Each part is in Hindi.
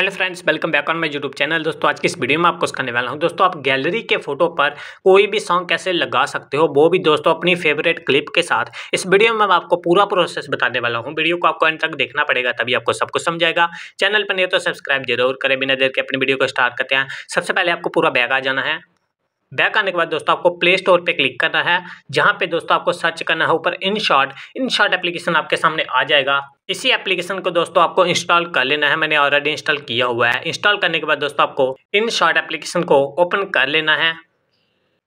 hello friends welcome back on my YouTube channel दोस्तों आज की इस वीडियो में आपको सिखाने वाला हूं दोस्तों आप गैलरी के फोटो पर कोई भी सॉन्ग कैसे लगा सकते हो वो भी दोस्तों अपनी फेवरेट क्लिप के साथ इस वीडियो में मैं आपको पूरा प्रोसेस बताने वाला हूं वीडियो को आपको एंड तक देखना पड़ेगा तभी आपको सब कुछ समझाएगा चैनल पर नहीं तो सब्सक्राइब जरूर करें बिना देर के अपनी वीडियो को स्टार्ट करते हैं सबसे पहले आपको पूरा बैग आ जाना है बैक आने के बाद दोस्तों आपको प्ले स्टोर पे क्लिक करना है जहाँ पे दोस्तों आपको सर्च करना है ऊपर InShot InShot application आपके सामने आ जाएगा इसी एप्लीकेशन को दोस्तों आपको इंस्टॉल कर लेना है मैंने ऑलरेडी इंस्टॉल किया हुआ है इंस्टॉल करने के बाद दोस्तों आपको इन शॉर्ट एप्लीकेशन को ओपन कर लेना है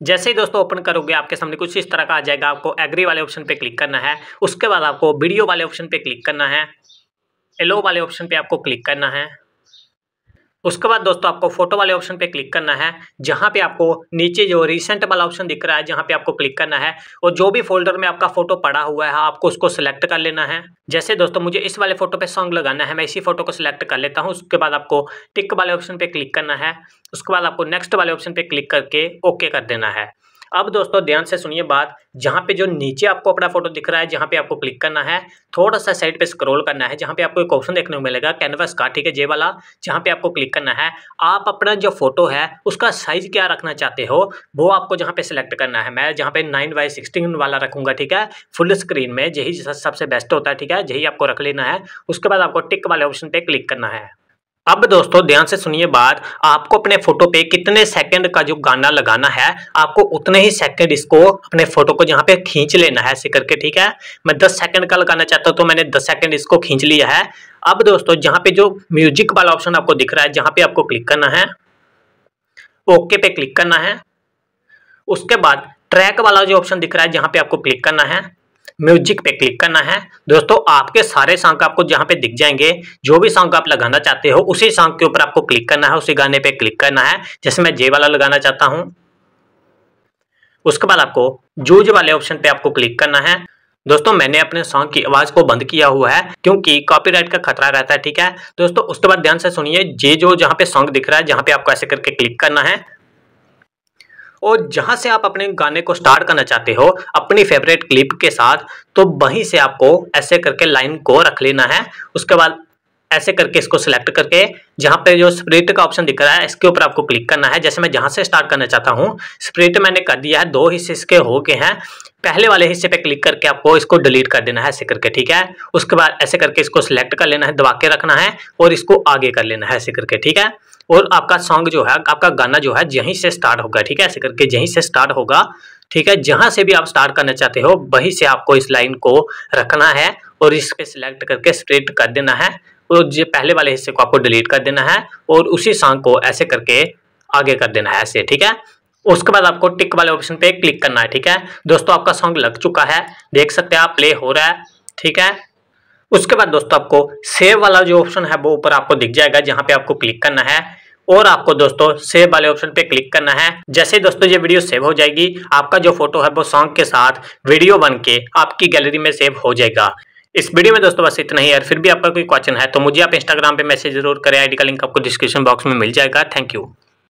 जैसे ही दोस्तों ओपन करोगे आपके सामने कुछ इस तरह का आ जाएगा आपको एग्री वाले ऑप्शन पे क्लिक करना है उसके बाद आपको वीडियो वाले ऑप्शन पे क्लिक करना है एलो वाले ऑप्शन पे आपको क्लिक करना है उसके बाद दोस्तों आपको फोटो वाले ऑप्शन पे क्लिक करना है जहाँ पे आपको नीचे जो रिसेंट वाला ऑप्शन दिख रहा है जहाँ पे आपको क्लिक करना है और जो भी फोल्डर में आपका फोटो पड़ा हुआ है आपको उसको सिलेक्ट कर लेना है जैसे दोस्तों मुझे इस वाले फोटो पे सॉन्ग लगाना है मैं इसी फोटो को सिलेक्ट कर लेता हूँ उसके बाद आपको टिक वाले ऑप्शन पे क्लिक करना है उसके बाद आपको नेक्स्ट वाले ऑप्शन पे क्लिक करके ओके कर देना है अब दोस्तों ध्यान से सुनिए बात जहाँ पे जो नीचे आपको अपना फोटो दिख रहा है जहाँ पे आपको क्लिक करना है थोड़ा सा साइड पे स्क्रॉल करना है जहाँ पे आपको एक ऑप्शन देखने को मिलेगा कैनवस का ठीक है जे वाला जहाँ पे आपको क्लिक करना है आप अपना जो फोटो है उसका साइज क्या रखना चाहते हो वो आपको जहाँ पे सिलेक्ट करना है मैं जहाँ पे नाइन बाई सिक्सटीन वाला रखूंगा ठीक है फुल स्क्रीन में यही सबसे बेस्ट होता है ठीक है यही आपको रख लेना है उसके बाद आपको टिक वाले ऑप्शन पर क्लिक करना है अब दोस्तों ध्यान से सुनिए बात आपको अपने फोटो पे कितने सेकंड का जो गाना लगाना है आपको उतने ही सेकंड इसको अपने फोटो को यहाँ पे खींच लेना है सिकर के ठीक है मैं 10 सेकंड का लगाना चाहता हूँ तो मैंने 10 सेकंड इसको खींच लिया है अब दोस्तों जहाँ पे जो म्यूजिक वाला ऑप्शन आपको दिख रहा है जहाँ पे आपको क्लिक करना है ओके पे क्लिक करना है उसके बाद ट्रैक वाला जो ऑप्शन दिख रहा है जहाँ पे आपको क्लिक करना है म्यूजिक पे क्लिक करना है दोस्तों आपके सारे सॉन्ग आपको जहाँ पे दिख जाएंगे जो भी सॉन्ग आप लगाना चाहते हो उसी सॉन्ग के ऊपर आपको क्लिक करना है उसी गाने पे क्लिक करना है जैसे मैं जे वाला लगाना चाहता हूँ उसके बाद आपको जूज वाले ऑप्शन पे आपको क्लिक करना है दोस्तों मैंने अपने सॉन्ग की आवाज को बंद किया हुआ है क्योंकि कॉपीराइट का खतरा रहता है ठीक है दोस्तों उसके बाद ध्यान से सुनिए जे जो जहाँ पे सॉन्ग दिख रहा है जहाँ पे आपको ऐसे करके क्लिक करना है और जहाँ से आप अपने गाने को स्टार्ट करना चाहते हो अपनी फेवरेट क्लिप के साथ तो वहीं से आपको ऐसे करके लाइन को रख लेना है उसके बाद ऐसे करके इसको सिलेक्ट करके जहां पे जो स्प्रिट का ऑप्शन दिख रहा है इसके ऊपर आपको क्लिक करना है जैसे मैं जहां से स्टार्ट करना चाहता हूं स्प्रिट मैंने कर दिया है दो हिस्से इसके हो गए हैं पहले वाले हिस्से पे क्लिक करके आपको इसको डिलीट कर देना है ऐसे करके ठीक है उसके बाद ऐसे करके इसको सिलेक्ट कर लेना है दबा के रखना है और इसको आगे कर लेना है ऐसे करके ठीक है और आपका सॉन्ग जो है आपका गाना जो है यहीं से स्टार्ट होगा ठीक है ऐसे करके यहीं से स्टार्ट होगा ठीक है जहां से भी आप स्टार्ट करना चाहते हो वहीं से आपको इस लाइन को रखना है और इसके सिलेक्ट करके स्ट्रेट कर देना है और जो तो पहले वाले हिस्से को आपको डिलीट कर देना है और उसी सॉन्ग को ऐसे करके आगे कर देना है ऐसे ठीक है उसके बाद आपको टिक वाले ऑप्शन पे क्लिक करना है ठीक है दोस्तों आपका सॉन्ग लग चुका है देख सकते हैं आप प्ले हो रहा है ठीक है उसके बाद दोस्तों आपको सेव वाला जो ऑप्शन है वो ऊपर आपको दिख जाएगा जहां पे आपको क्लिक करना है और आपको दोस्तों सेव वाले ऑप्शन पे क्लिक करना है जैसे दोस्तों ये वीडियो सेव हो जाएगी आपका जो फोटो है वो सॉन्ग के साथ वीडियो बन के आपकी गैलरी में सेव हो जाएगा इस वीडियो में दोस्तों बस इतना ही यार फिर भी आपका कोई क्वेश्चन है तो मुझे आप इंस्टाग्राम पे मैसेज जरूर करें आईडी का लिंक आपको डिस्क्रिप्शन बॉक्स में मिल जाएगा थैंक यू